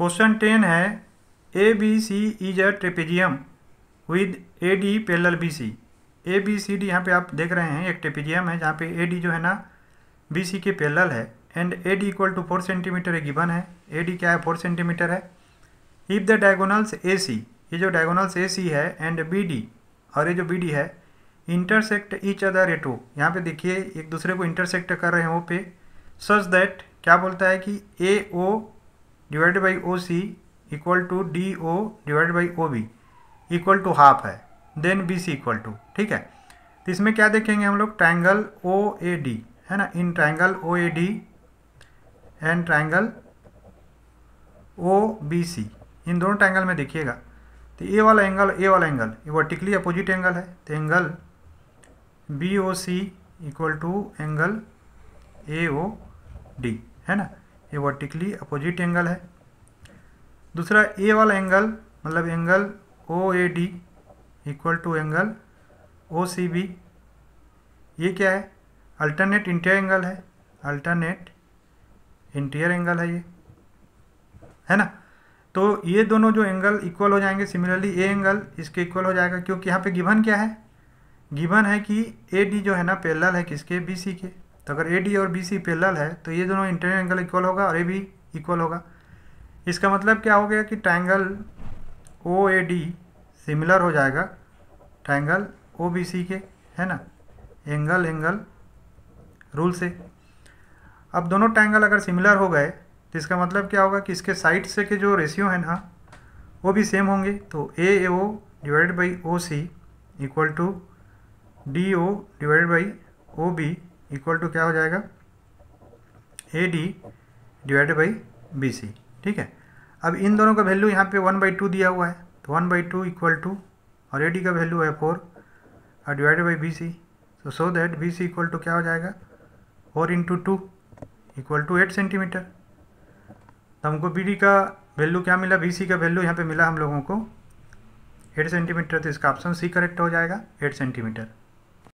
question ten है A B C is a trapezium with A D parallel B C A B C D यहाँ पे आप देख रहे हैं एक ट्रेपेजियम है जहाँ पे ए डी जो है ना बी सी के पेलर है and A D equal to four centimetre given है ए डी क्या है फोर सेंटीमीटर है if the diagonals A C ये जो डायगोनल्स ए सी है एंड बी डी और ये जो बी डी है intersect each other A two यहाँ पे देखिए एक दूसरे को इंटरसेक्ट कर रहे हैं ओ पे सच दैट क्या बोलता है कि A O divided by O C equal to D O divide by O B equal to half है then B C equal to ठीक है तो इसमें क्या देखेंगे हम लोग ट्राइंगल ओ ए डी है ना in triangle O A D and triangle O B C इन दोनों ट्राइंगल में देखिएगा तो ए वाला एंगल ए वाला एंगल ये वर्टिकली अपोजिट एंगल है तो angle B O C equal to angle A O D है ना ये वर्टिकली अपोजिट एंगल है दूसरा ए वाला एंगल मतलब angle O A D equal to angle O C B ये क्या है अल्टरनेट इंटीरियर एंगल है अल्टरनेट इंटीरियर एंगल है ये है ना तो ये दोनों जो एंगल इक्वल हो जाएंगे सिमिलरली ए एंगल इसके इक्वल हो जाएगा क्योंकि यहाँ पे गिवन क्या है गिवन है कि ए डी जो है ना पैरेलल है किसके बी सी के तो अगर ए डी और बी सी पैरेलल है तो ये दोनों इंटरनल एंगल इक्वल होगा और ए भी इक्वल होगा इसका मतलब क्या हो गया कि triangle O A D similar हो जाएगा ट्रायंगल ओ बी सी के है ना एंगल एंगल रूल से अब दोनों ट्रायंगल अगर सिमिलर हो गए तो इसका मतलब क्या होगा कि इसके साइड से के जो रेशियो है ना वो भी सेम होंगे तो A A O divided by O C equal to D O divided by O B equal to क्या हो जाएगा A D divided by B C ठीक है अब इन दोनों का वैल्यू यहाँ पे वन बाई टू दिया हुआ है तो one by two equal to और ए डी का वैल्यू है फोर और डिवाइडेड बाई बी सी तो so that B C equal to क्या हो जाएगा four into two equal to eight centimetre तो हमको बी डी का वैल्यू क्या मिला बी सी का वैल्यू यहाँ पे मिला हम लोगों को एट सेंटीमीटर तो इसका ऑप्शन सी करेक्ट हो जाएगा एट सेंटीमीटर